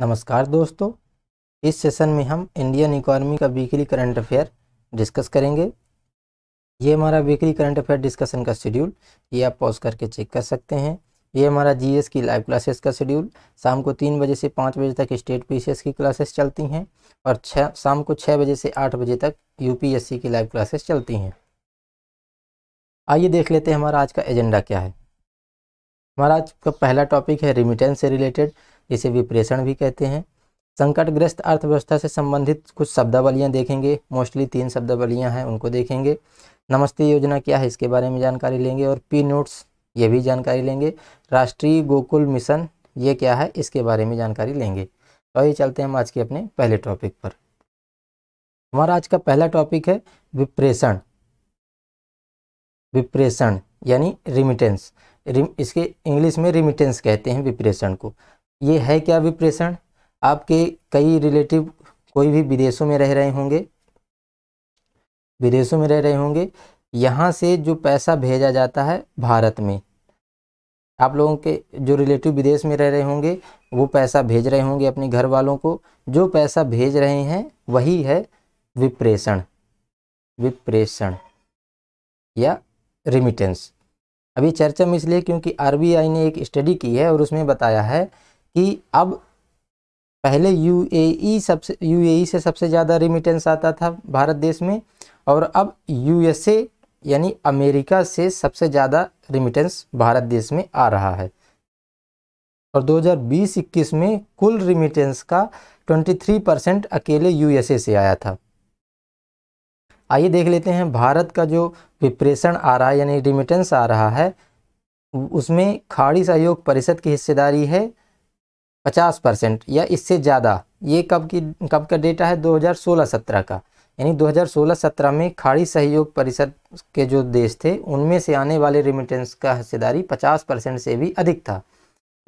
नमस्कार दोस्तों इस सेशन में हम इंडियन इकोनॉमी का वीकली करंट अफेयर डिस्कस करेंगे ये हमारा वीकली करंट अफेयर डिस्कशन का शेड्यूल ये आप पॉज करके चेक कर सकते हैं ये हमारा जीएस की लाइव क्लासेस का शेड्यूल शाम को तीन बजे से पाँच बजे तक स्टेट पीसीएस की क्लासेस चलती हैं और छः शाम को छः बजे से आठ बजे तक यू की लाइव क्लासेस चलती हैं आइए देख लेते हैं हमारा आज का एजेंडा क्या है हमारा आज का पहला टॉपिक है रिमिटेंस से रिलेटेड इसे विप्रेषण भी कहते हैं संकटग्रस्त अर्थव्यवस्था से संबंधित कुछ शब्दावलियाँ देखेंगे मोस्टली तीन शब्दावलियाँ हैं उनको देखेंगे नमस्ते योजना क्या है इसके बारे में जानकारी लेंगे और पी नोट्स ये भी जानकारी लेंगे राष्ट्रीय गोकुल मिशन ये क्या है इसके बारे में जानकारी लेंगे तो ये चलते हैं हम आज के अपने पहले टॉपिक पर हमारा आज का पहला टॉपिक है विप्रेषण विप्रेषण यानी रिमिटेंस रिम इसके इंग्लिश में रिमिटेंस कहते हैं विप्रेषण को ये है क्या विप्रेषण आपके कई रिलेटिव कोई भी विदेशों में रह रहे होंगे विदेशों में रह रहे होंगे यहाँ से जो पैसा भेजा जाता है भारत में आप लोगों के जो रिलेटिव विदेश में रह रहे होंगे वो पैसा भेज रहे होंगे अपने घर वालों को जो पैसा भेज रहे हैं वही है विप्रेषण विप्रेषण या रिमिटेंस अभी चर्चा में इसलिए क्योंकि आरबीआई ने एक स्टडी की है और उसमें बताया है कि अब पहले यूएई e सबसे यूएई e से सबसे ज़्यादा रिमिटेंस आता था भारत देश में और अब यूएसए यानी अमेरिका से सबसे ज़्यादा रिमिटेंस भारत देश में आ रहा है और 2020-21 में कुल रिमिटेंस का 23 परसेंट अकेले यूएसए से आया था आइए देख लेते हैं भारत का जो विप्रेषण आ रहा है यानी रिमिटेंस आ रहा है उसमें खाड़ी सहयोग परिषद की हिस्सेदारी है पचास परसेंट या इससे ज़्यादा ये कब की कब का डेटा है 2016-17 का यानी 2016-17 में खाड़ी सहयोग परिषद के जो देश थे उनमें से आने वाले रिमिटेंस का हिस्सेदारी 50 परसेंट से भी अधिक था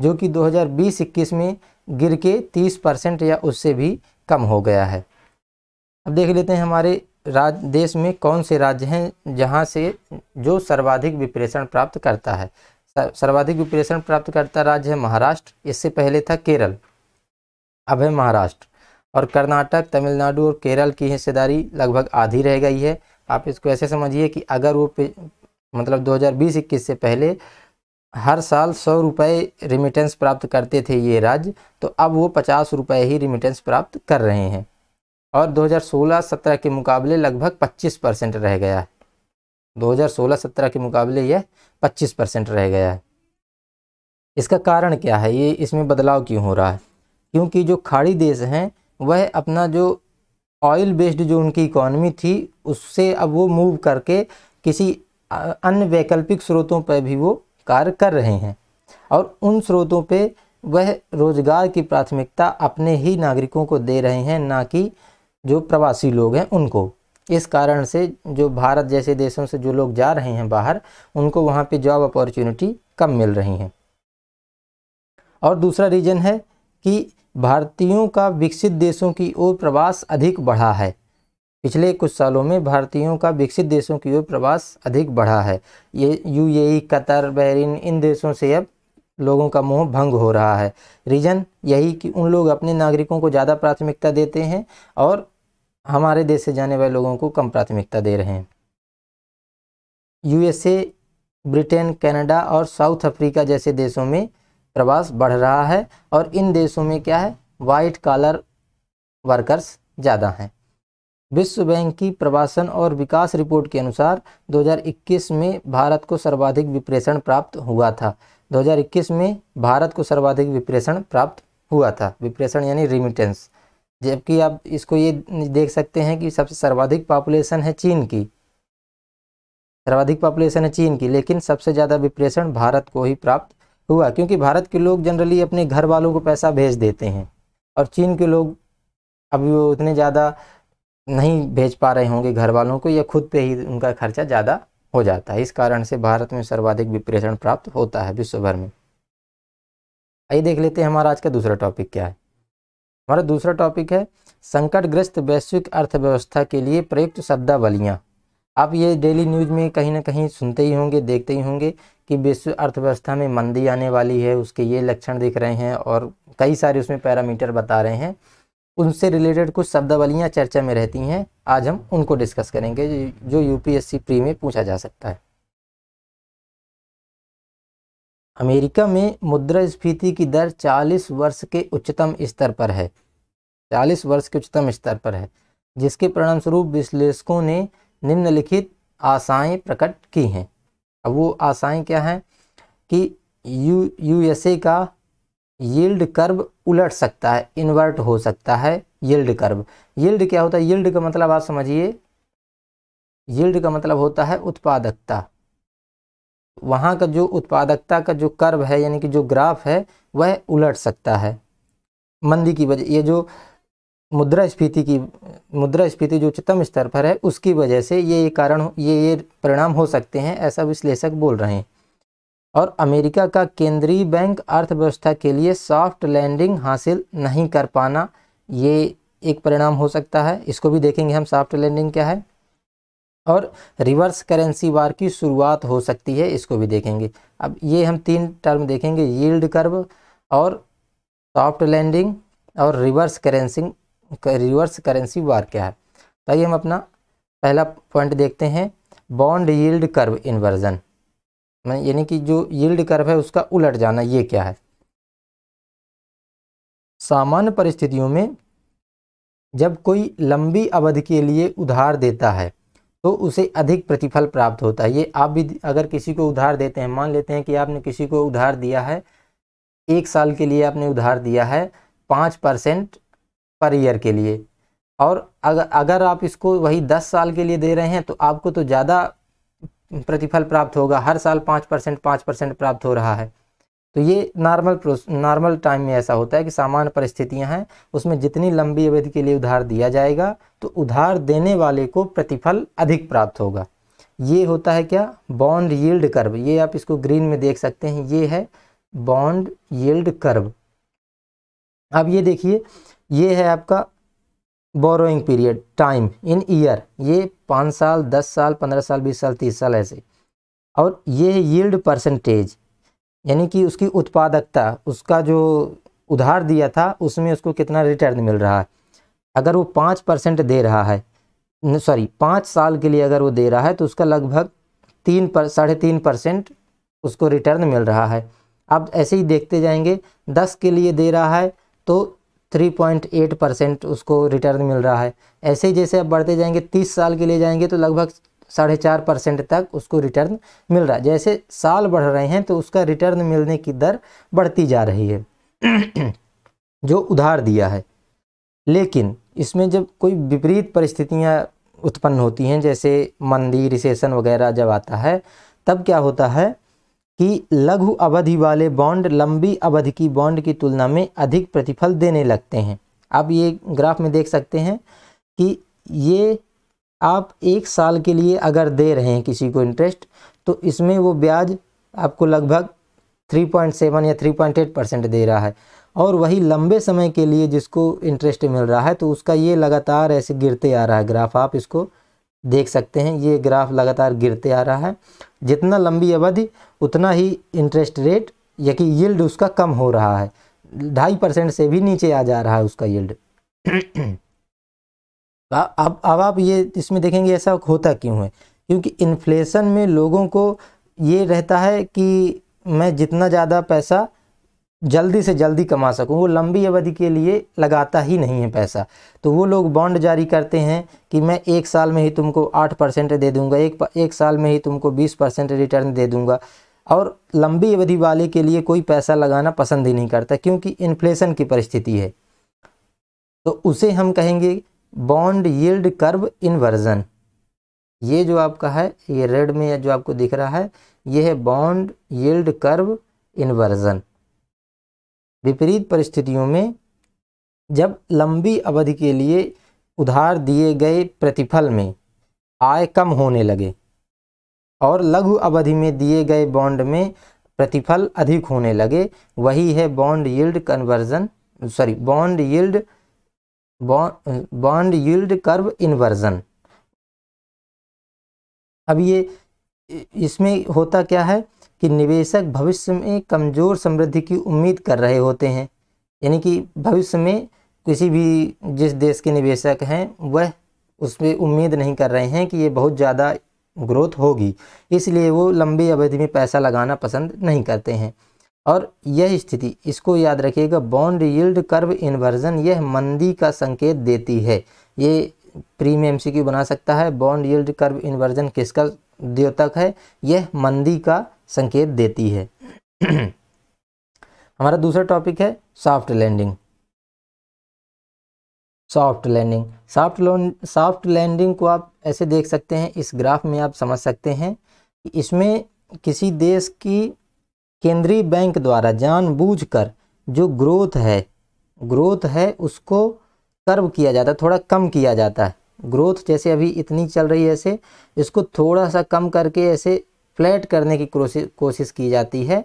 जो कि 2020-21 में गिर के 30 परसेंट या उससे भी कम हो गया है अब देख लेते हैं हमारे राज देश में कौन से राज्य हैं जहाँ से जो सर्वाधिक विप्रेषण प्राप्त करता है सर्वाधिक विप्रेषण प्राप्त करता राज्य है महाराष्ट्र इससे पहले था केरल अब है महाराष्ट्र और कर्नाटक तमिलनाडु और केरल की हिस्सेदारी लगभग आधी रह गई है आप इसको ऐसे समझिए कि अगर वो मतलब दो हज़ार से पहले हर साल सौ रुपये रिमिटेंस प्राप्त करते थे ये राज्य तो अब वो पचास रुपये ही रिमिटेंस प्राप्त कर रहे हैं और 2016-17 के मुकाबले लगभग 25 परसेंट रह गया है 2016-17 के मुकाबले यह 25 परसेंट रह गया है इसका कारण क्या है ये इसमें बदलाव क्यों हो रहा है क्योंकि जो खाड़ी देश हैं वह अपना जो ऑयल बेस्ड जो उनकी इकोनॉमी थी उससे अब वो मूव करके किसी अन्य वैकल्पिक स्रोतों पर भी वो कार्य कर रहे हैं और उन स्रोतों पे वह रोज़गार की प्राथमिकता अपने ही नागरिकों को दे रहे हैं ना कि जो प्रवासी लोग हैं उनको इस कारण से जो भारत जैसे देशों से जो लोग जा रहे हैं बाहर उनको वहाँ पे जॉब अपॉर्चुनिटी कम मिल रही हैं और दूसरा रीज़न है कि भारतीयों का विकसित देशों की ओर प्रवास अधिक बढ़ा है पिछले कुछ सालों में भारतीयों का विकसित देशों की ओर प्रवास अधिक बढ़ा है ये यू e, कतर बहरीन इन देशों से अब लोगों का मोह भंग हो रहा है रीज़न यही कि उन लोग अपने नागरिकों को ज़्यादा प्राथमिकता देते हैं और हमारे देश से जाने वाले लोगों को कम प्राथमिकता दे रहे हैं यूएसए ब्रिटेन कनाडा और साउथ अफ्रीका जैसे देशों में प्रवास बढ़ रहा है और इन देशों में क्या है वाइट कॉलर वर्कर्स ज़्यादा हैं विश्व बैंक की प्रवासन और विकास रिपोर्ट के अनुसार 2021 में भारत को सर्वाधिक विप्रेषण प्राप्त हुआ था 2021 में भारत को सर्वाधिक विप्रेषण प्राप्त हुआ था विप्रेषण यानी रिमिटेंस जबकि आप इसको ये देख सकते हैं कि सबसे सर्वाधिक पॉपुलेशन है चीन की सर्वाधिक पॉपुलेशन है चीन की लेकिन सबसे ज़्यादा विप्रेषण भारत को ही प्राप्त हुआ क्योंकि भारत के लोग जनरली अपने घर वालों को पैसा भेज देते हैं और चीन के लोग अभी वो उतने ज़्यादा नहीं भेज पा रहे होंगे घर वालों को या खुद पे ही उनका खर्चा ज़्यादा हो जाता है इस कारण से भारत में सर्वाधिक विप्रेषण प्राप्त होता है विश्व भर में आइए देख लेते हैं हमारा आज का दूसरा टॉपिक क्या है हमारा दूसरा टॉपिक है संकटग्रस्त वैश्विक अर्थव्यवस्था के लिए प्रयुक्त शब्दावलियाँ आप ये डेली न्यूज़ में कहीं ना कहीं सुनते ही होंगे देखते ही होंगे कि विश्व अर्थव्यवस्था में मंदी आने वाली है उसके ये लक्षण दिख रहे हैं और कई सारे उसमें पैरामीटर बता रहे हैं उनसे रिलेटेड कुछ शब्दावलियाँ चर्चा में रहती हैं आज हम उनको डिस्कस करेंगे जो यूपीएससी प्री में पूछा जा सकता है अमेरिका में मुद्रास्फीति की दर 40 वर्ष के उच्चतम स्तर पर है 40 वर्ष के उच्चतम स्तर पर है जिसके परिणामस्वरूप विश्लेषकों ने निम्नलिखित आशाएं प्रकट की हैं अब वो आशाएं क्या हैं कि यू यूएसए का यील्ड कर्व उलट सकता है इन्वर्ट हो सकता है यील्ड कर्व यील्ड क्या होता है यील्ड का मतलब आप समझिए यील्ड का मतलब होता है उत्पादकता वहाँ का जो उत्पादकता का जो कर्व है यानी कि जो ग्राफ है वह उलट सकता है मंदी की वजह ये जो मुद्रास्फीति की मुद्रास्फीति जो उच्चतम स्तर पर है उसकी वजह से ये कारण ये ये परिणाम हो सकते हैं ऐसा विश्लेषक बोल रहे हैं और अमेरिका का केंद्रीय बैंक अर्थव्यवस्था के लिए सॉफ्ट लैंडिंग हासिल नहीं कर पाना ये एक परिणाम हो सकता है इसको भी देखेंगे हम सॉफ्ट लैंडिंग क्या है और रिवर्स करेंसी वार की शुरुआत हो सकती है इसको भी देखेंगे अब ये हम तीन टर्म देखेंगे यील्ड कर्व और सॉफ्ट लैंडिंग और रिवर्स करेंसिंग रिवर्स करेंसी वार क्या है तो आइए हम अपना पहला पॉइंट देखते हैं बॉन्ड यील्ड कर्व इन्वर्जन यानी कि जो यील्ड कर्व है उसका उलट जाना ये क्या है सामान्य परिस्थितियों में जब कोई लंबी अवधि के लिए उधार देता है तो उसे अधिक प्रतिफल प्राप्त होता है ये आप भी अगर किसी को उधार देते हैं मान लेते हैं कि आपने किसी को उधार दिया है एक साल के लिए आपने उधार दिया है पाँच परसेंट पर ईयर के लिए और अगर अगर आप इसको वही दस साल के लिए दे रहे हैं तो आपको तो ज़्यादा प्रतिफल प्राप्त होगा हर साल पाँच परसेंट पाँच परसेंट प्राप्त हो रहा है तो ये नॉर्मल नॉर्मल टाइम में ऐसा होता है कि सामान्य परिस्थितियां हैं उसमें जितनी लंबी अवधि के लिए उधार दिया जाएगा तो उधार देने वाले को प्रतिफल अधिक प्राप्त होगा ये होता है क्या बॉन्ड यील्ड कर्व ये आप इसको ग्रीन में देख सकते हैं ये है बॉन्ड यील्ड कर्व अब ये देखिए ये है आपका borrowing period time in year ये पाँच साल दस साल पंद्रह साल बीस साल तीस साल ऐसे और ये है यील्ड परसेंटेज यानी कि उसकी उत्पादकता उसका जो उधार दिया था उसमें उसको कितना रिटर्न मिल रहा है अगर वो पाँच परसेंट दे रहा है सॉरी पाँच साल के लिए अगर वो दे रहा है तो उसका लगभग तीन पर साढ़े तीन परसेंट उसको रिटर्न मिल रहा है अब ऐसे ही देखते जाएंगे दस के लिए दे रहा है तो थ्री पॉइंट एट परसेंट उसको रिटर्न मिल रहा है ऐसे ही जैसे आप बढ़ते जाएंगे तीस साल के लिए जाएंगे तो लगभग साढ़े चार परसेंट तक उसको रिटर्न मिल रहा है जैसे साल बढ़ रहे हैं तो उसका रिटर्न मिलने की दर बढ़ती जा रही है जो उधार दिया है लेकिन इसमें जब कोई विपरीत परिस्थितियाँ उत्पन्न होती हैं जैसे मंदी रिसेशन वगैरह जब आता है तब क्या होता है कि लघु अवधि वाले बॉन्ड लंबी अवधि की बॉन्ड की तुलना में अधिक प्रतिफल देने लगते हैं आप ये ग्राफ में देख सकते हैं कि ये आप एक साल के लिए अगर दे रहे हैं किसी को इंटरेस्ट तो इसमें वो ब्याज आपको लगभग 3.7 या 3.8 परसेंट दे रहा है और वही लंबे समय के लिए जिसको इंटरेस्ट मिल रहा है तो उसका ये लगातार ऐसे गिरते आ रहा है ग्राफ आप इसको देख सकते हैं ये ग्राफ लगातार गिरते आ रहा है जितना लंबी अवधि उतना ही इंटरेस्ट रेट या कि यील्ड उसका कम हो रहा है ढाई परसेंट से भी नीचे आ जा रहा है उसका यल्ड अब अब आप ये इसमें देखेंगे ऐसा होता क्यों है क्योंकि इन्फ्लेशन में लोगों को ये रहता है कि मैं जितना ज़्यादा पैसा जल्दी से जल्दी कमा सकूं वो लंबी अवधि के लिए लगाता ही नहीं है पैसा तो वो लोग बॉन्ड जारी करते हैं कि मैं एक साल में ही तुमको आठ परसेंट दे दूंगा एक एक साल में ही तुमको बीस परसेंट रिटर्न दे दूंगा और लंबी अवधि वाले के लिए कोई पैसा लगाना पसंद ही नहीं करता क्योंकि इन्फ्लेशन की परिस्थिति है तो उसे हम कहेंगे बॉन्ड यील्ड कर्व इन्वर्जन ये जो आपका है ये रेड में जो आपको दिख रहा है ये है बॉन्ड यील्ड कर्व इन्वर्जन विपरीत परिस्थितियों में जब लंबी अवधि के लिए उधार दिए गए प्रतिफल में आय कम होने लगे और लघु अवधि में दिए गए बॉन्ड में प्रतिफल अधिक होने लगे वही है bond yield conversion sorry bond yield bond yield curve inversion अब ये इसमें होता क्या है कि निवेशक भविष्य में कमज़ोर समृद्धि की उम्मीद कर रहे होते हैं यानी कि भविष्य में किसी भी जिस देश के निवेशक हैं वह उसमें उम्मीद नहीं कर रहे हैं कि ये बहुत ज़्यादा ग्रोथ होगी इसलिए वो लंबी अवधि में पैसा लगाना पसंद नहीं करते हैं और यह स्थिति इसको याद रखिएगा बॉन्ड यील्ड कर्व इन्वर्जन यह मंदी का संकेत देती है ये प्रीमियम सी एमसीक्यू बना सकता है बॉन्ड यील्ड कर्व इन्वर्जन किसका द्योतक है यह मंदी का संकेत देती है हमारा दूसरा टॉपिक है soft landing soft landing soft soft landing को आप ऐसे देख सकते हैं इस ग्राफ में आप समझ सकते हैं इसमें किसी देश की केंद्रीय बैंक द्वारा जानबूझकर जो ग्रोथ है ग्रोथ है उसको कर्व किया जाता है थोड़ा कम किया जाता है ग्रोथ जैसे अभी इतनी चल रही है ऐसे इसको थोड़ा सा कम करके ऐसे फ्लैट करने की कोशिश कोशिश की जाती है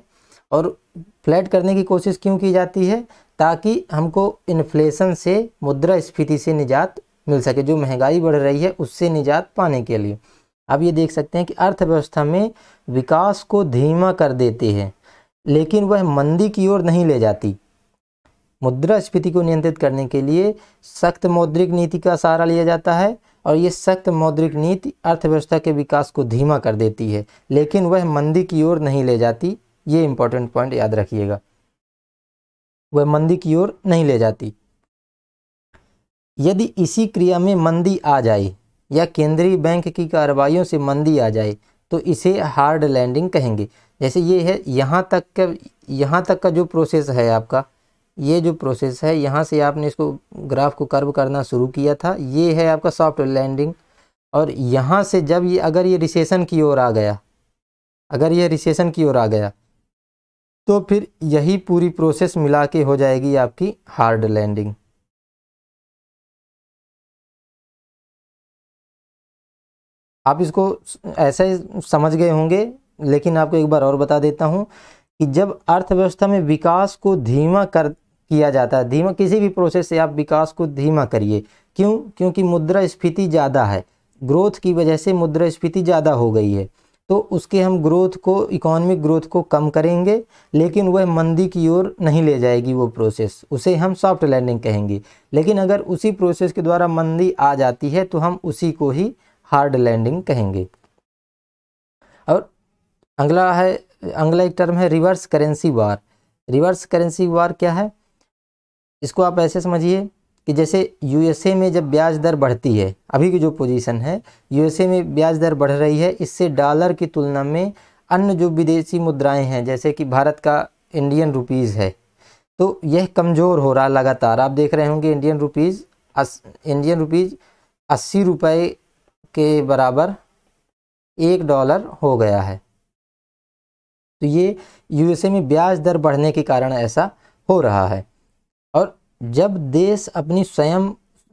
और फ्लैट करने की कोशिश क्यों की जाती है ताकि हमको इन्फ्लेशन से मुद्रा स्फीति से निजात मिल सके जो महंगाई बढ़ रही है उससे निजात पाने के लिए अब ये देख सकते हैं कि अर्थव्यवस्था में विकास को धीमा कर देती है लेकिन वह मंदी की ओर नहीं ले जाती मुद्रा स्फीति को नियंत्रित करने के लिए सख्त मौद्रिक नीति का सहारा लिया जाता है और ये सख्त मौद्रिक नीति अर्थव्यवस्था के विकास को धीमा कर देती है लेकिन वह मंदी की ओर नहीं ले जाती ये इंपॉर्टेंट पॉइंट याद रखिएगा वह मंदी की ओर नहीं ले जाती यदि इसी क्रिया में मंदी आ जाए या केंद्रीय बैंक की कार्रवाइयों से मंदी आ जाए तो इसे हार्ड लैंडिंग कहेंगे जैसे ये है यहाँ तक का यहाँ तक का जो प्रोसेस है आपका ये जो प्रोसेस है यहाँ से आपने इसको ग्राफ को कर्व करना शुरू किया था ये है आपका सॉफ्ट लैंडिंग और यहाँ से जब ये अगर ये रिसेशन की ओर आ गया अगर ये रिसेशन की ओर आ गया तो फिर यही पूरी प्रोसेस मिला के हो जाएगी आपकी हार्ड लैंडिंग आप इसको ऐसा ही समझ गए होंगे लेकिन आपको एक बार और बता देता हूँ कि जब अर्थव्यवस्था में विकास को धीमा कर किया जाता है धीमा किसी भी प्रोसेस से आप विकास को धीमा करिए क्यों क्योंकि मुद्रा स्फीति ज़्यादा है ग्रोथ की वजह से मुद्रा स्फीति ज़्यादा हो गई है तो उसके हम ग्रोथ को इकोनॉमिक ग्रोथ को कम करेंगे लेकिन वह मंदी की ओर नहीं ले जाएगी वो प्रोसेस उसे हम सॉफ्ट लैंडिंग कहेंगे लेकिन अगर उसी प्रोसेस के द्वारा मंदी आ जाती है तो हम उसी को ही हार्ड लैंडिंग कहेंगे और अगला है अगला एक टर्म है reverse currency war reverse currency war क्या है इसको आप ऐसे समझिए कि जैसे यूएसए में जब ब्याज दर बढ़ती है अभी की जो पोजीशन है यूएसए में ब्याज दर बढ़ रही है इससे डॉलर की तुलना में अन्य जो विदेशी मुद्राएं हैं जैसे कि भारत का इंडियन रुपीज़ है तो यह कमज़ोर हो रहा लगातार आप देख रहे होंगे इंडियन रुपीज़ इंडियन रुपीज़ अस्सी रुपये के बराबर एक डॉलर हो गया है तो ये यूएसए में ब्याज दर बढ़ने के कारण ऐसा हो रहा है और जब देश अपनी स्वयं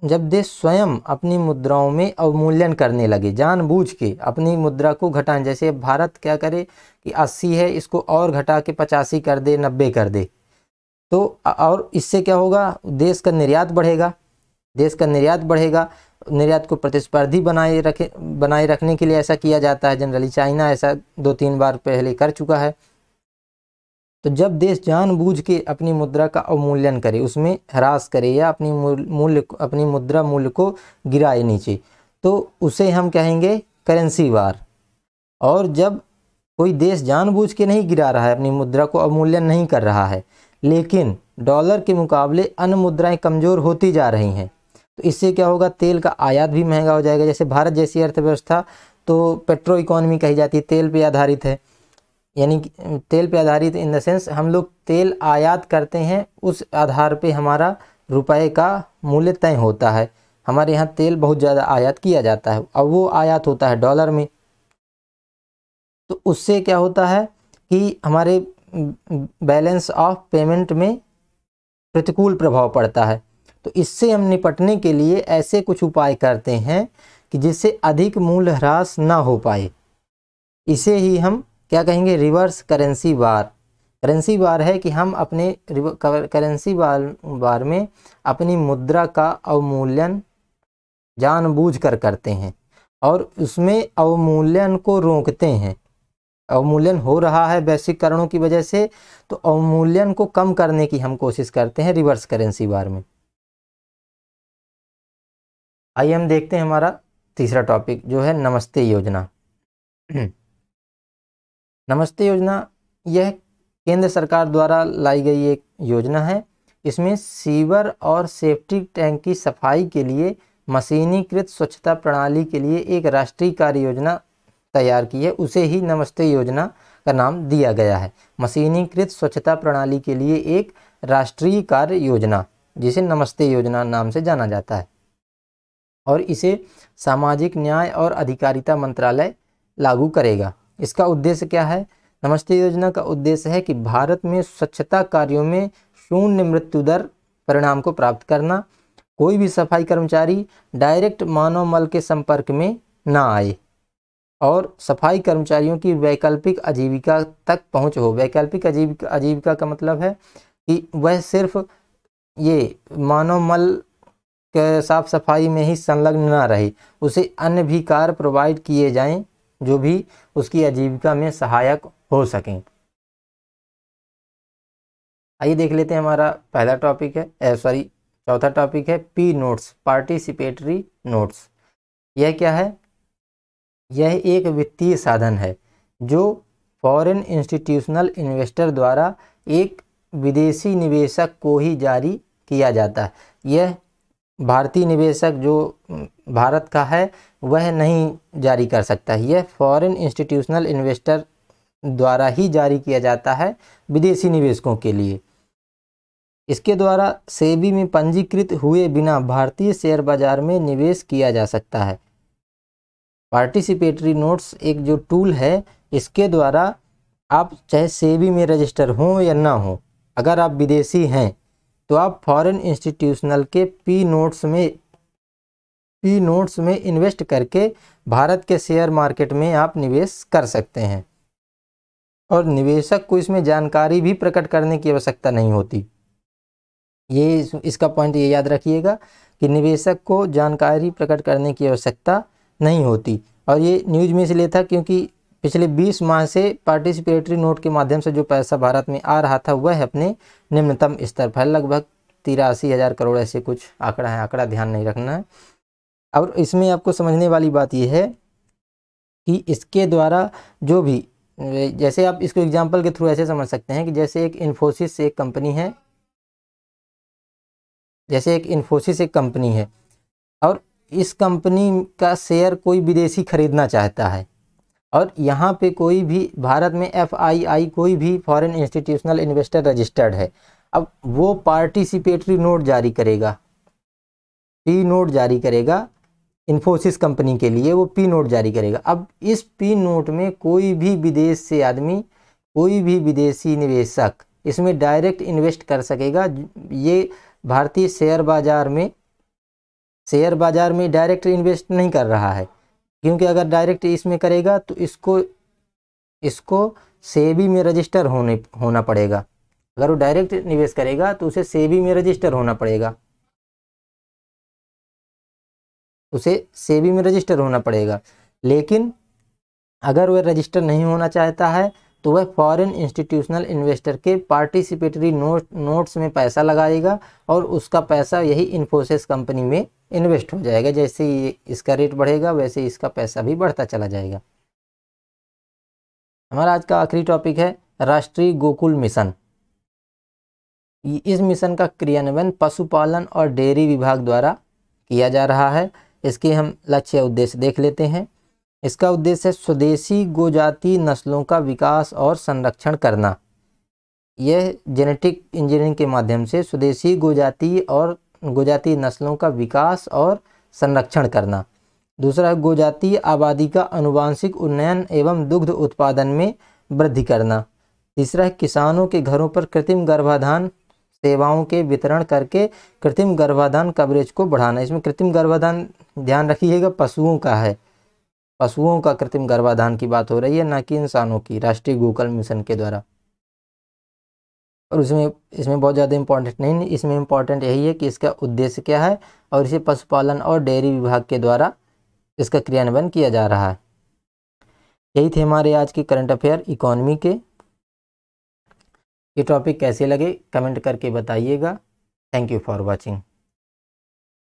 जब देश स्वयं अपनी मुद्राओं में अवमूल्यन करने लगे जानबूझ के अपनी मुद्रा को घटाएं जैसे भारत क्या करे कि अस्सी है इसको और घटा के पचासी कर दे नब्बे कर दे तो और इससे क्या होगा देश का निर्यात बढ़ेगा देश का निर्यात बढ़ेगा निर्यात को प्रतिस्पर्धी बनाए रखे बनाए रखने के लिए ऐसा किया जाता है जनरली चाइना ऐसा दो तीन बार पहले कर चुका है तो जब देश जानबूझ के अपनी मुद्रा का अवमूल्यन करे उसमें ह्रास करे या अपनी मूल्य अपनी मुद्रा मूल्य को गिराए नीचे तो उसे हम कहेंगे करेंसी वार और जब कोई देश जानबूझ के नहीं गिरा रहा है अपनी मुद्रा को अवमूल्यन नहीं कर रहा है लेकिन डॉलर के मुकाबले अन्य मुद्राएं कमज़ोर होती जा रही हैं तो इससे क्या होगा तेल का आयात भी महंगा हो जाएगा जैसे भारत जैसी अर्थव्यवस्था तो पेट्रो इकोनॉमी कही जाती है तेल पे आधारित है यानी तेल पे आधारित इन द सेंस हम लोग तेल आयात करते हैं उस आधार पे हमारा रुपए का मूल्य तय होता है हमारे यहाँ तेल बहुत ज़्यादा आयात किया जाता है और वो आयात होता है डॉलर में तो उससे क्या होता है कि हमारे बैलेंस ऑफ पेमेंट में प्रतिकूल प्रभाव पड़ता है तो इससे हम निपटने के लिए ऐसे कुछ उपाय करते हैं कि जिससे अधिक मूल ह्रास ना हो पाए इसे ही हम क्या कहेंगे reverse currency war currency war है कि हम अपने करेंसी बार बार में अपनी मुद्रा का अवमूल्यन जानबूझकर करते हैं और उसमें अवमूल्यन को रोकते हैं अवमूल्यन हो रहा है वैश्विक कारणों की वजह से तो अवमूल्यन को कम करने की हम कोशिश करते हैं रिवर्स करेंसी बार में आइए हम देखते हैं हमारा तीसरा टॉपिक जो है नमस्ते योजना नमस्ते योजना यह केंद्र सरकार द्वारा लाई गई एक योजना है इसमें सीवर और सेफ्टी टैंक की सफाई के लिए मशीनीकृत स्वच्छता प्रणाली के लिए एक राष्ट्रीय कार्य योजना तैयार की है उसे ही नमस्ते योजना का नाम दिया गया है मशीनीकृत स्वच्छता प्रणाली के लिए एक राष्ट्रीय कार्य योजना जिसे नमस्ते योजना नाम से जाना जाता है और इसे सामाजिक न्याय और अधिकारिता मंत्रालय लागू करेगा इसका उद्देश्य क्या है नमस्ते योजना का उद्देश्य है कि भारत में स्वच्छता कार्यों में शून्य मृत्यु दर परिणाम को प्राप्त करना कोई भी सफाई कर्मचारी डायरेक्ट मानव मल के संपर्क में ना आए और सफाई कर्मचारियों की वैकल्पिक आजीविका तक पहुंच हो वैकल्पिक आजीविका आजीविका का मतलब है कि वह सिर्फ ये मानव मल साफ सफाई में ही संलग्न ना रहे उसे अन्य भी कार्य प्रोवाइड किए जाएं जो भी उसकी आजीविका में सहायक हो सकें आइए देख लेते हैं हमारा पहला टॉपिक है सॉरी चौथा टॉपिक है पी नोट्स पार्टिसिपेटरी नोट्स यह क्या है यह एक वित्तीय साधन है जो फॉरेन इंस्टीट्यूशनल इन्वेस्टर द्वारा एक विदेशी निवेशक को ही जारी किया जाता है यह भारतीय निवेशक जो भारत का है वह नहीं जारी कर सकता यह फॉरेन इंस्टीट्यूशनल इन्वेस्टर द्वारा ही जारी किया जाता है विदेशी निवेशकों के लिए इसके द्वारा सेबी में पंजीकृत हुए बिना भारतीय शेयर बाजार में निवेश किया जा सकता है पार्टिसिपेटरी नोट्स एक जो टूल है इसके द्वारा आप चाहे सेबी में रजिस्टर हों या ना हो अगर आप विदेशी हैं तो आप फॉरेन इंस्टीट्यूशनल के पी नोट्स में पी नोट्स में इन्वेस्ट करके भारत के शेयर मार्केट में आप निवेश कर सकते हैं और निवेशक को इसमें जानकारी भी प्रकट करने की आवश्यकता नहीं होती ये इसका पॉइंट ये याद रखिएगा कि निवेशक को जानकारी प्रकट करने की आवश्यकता नहीं होती और ये न्यूज में इसलिए था क्योंकि पिछले 20 माह से पार्टिसिपेटरी नोट के माध्यम से जो पैसा भारत में आ रहा था वह अपने निम्नतम स्तर पर लगभग तिरासी हज़ार करोड़ ऐसे कुछ आंकड़ा है आंकड़ा ध्यान नहीं रखना है और इसमें आपको समझने वाली बात यह है कि इसके द्वारा जो भी जैसे आप इसको एग्जाम्पल के थ्रू ऐसे समझ सकते हैं कि जैसे एक इन्फोसिस एक कंपनी है जैसे एक इन्फोसिस एक कंपनी है और इस कंपनी का शेयर कोई विदेशी खरीदना चाहता है और यहाँ पे कोई भी भारत में एफ आई आई कोई भी फॉरेन इंस्टीट्यूशनल इन्वेस्टर रजिस्टर्ड है अब वो पार्टिसिपेटरी नोट जारी करेगा पी नोट जारी करेगा इन्फोसिस कंपनी के लिए वो पी नोट जारी करेगा अब इस पी नोट में कोई भी विदेश से आदमी कोई भी विदेशी निवेशक इसमें डायरेक्ट इन्वेस्ट कर सकेगा ये भारतीय शेयर बाज़ार में शेयर बाज़ार में डायरेक्ट इन्वेस्ट नहीं कर रहा है क्योंकि अगर डायरेक्ट इसमें करेगा तो इसको इसको सेबी में रजिस्टर होने होना पड़ेगा अगर वो डायरेक्ट निवेश करेगा तो उसे सेबी में रजिस्टर होना पड़ेगा उसे सेबी में रजिस्टर होना पड़ेगा लेकिन अगर वह रजिस्टर नहीं होना चाहता है तो वह फॉरेन इंस्टीट्यूशनल इन्वेस्टर के पार्टिसिपेटरी नोट नोट्स में पैसा लगाएगा और उसका पैसा यही इन्फोसिस कंपनी में इन्वेस्ट हो जाएगा जैसे ये इसका रेट बढ़ेगा वैसे इसका पैसा भी बढ़ता चला जाएगा हमारा आज का आखिरी टॉपिक है राष्ट्रीय गोकुल मिशन इस मिशन का क्रियान्वयन पशुपालन और डेयरी विभाग द्वारा किया जा रहा है इसके हम लक्ष्य उद्देश्य देख लेते हैं इसका उद्देश्य है स्वदेशी गोजाति नस्लों का विकास और संरक्षण करना यह जेनेटिक इंजीनियरिंग के माध्यम से स्वदेशी गोजाति और गोजाति नस्लों का विकास और संरक्षण करना दूसरा है गोजातीय आबादी का अनुवांशिक उन्नयन एवं दुग्ध उत्पादन में वृद्धि करना तीसरा है किसानों के घरों पर कृत्रिम गर्भाधान सेवाओं के वितरण करके कृत्रिम गर्भाधान कवरेज को बढ़ाना इसमें कृत्रिम गर्भाधान ध्यान रखिएगा पशुओं का है पशुओं का कृत्रिम गर्भाधान की बात हो रही है ना कि इंसानों की राष्ट्रीय गोकल मिशन के द्वारा और उसमें इसमें बहुत ज़्यादा इम्पोर्टेंट नहीं इसमें इम्पोर्टेंट यही है कि इसका उद्देश्य क्या है और इसे पशुपालन और डेयरी विभाग के द्वारा इसका क्रियान्वयन किया जा रहा है यही थे हमारे आज के करंट अफेयर इकोनॉमी के ये टॉपिक कैसे लगे कमेंट करके बताइएगा थैंक यू फॉर वॉचिंग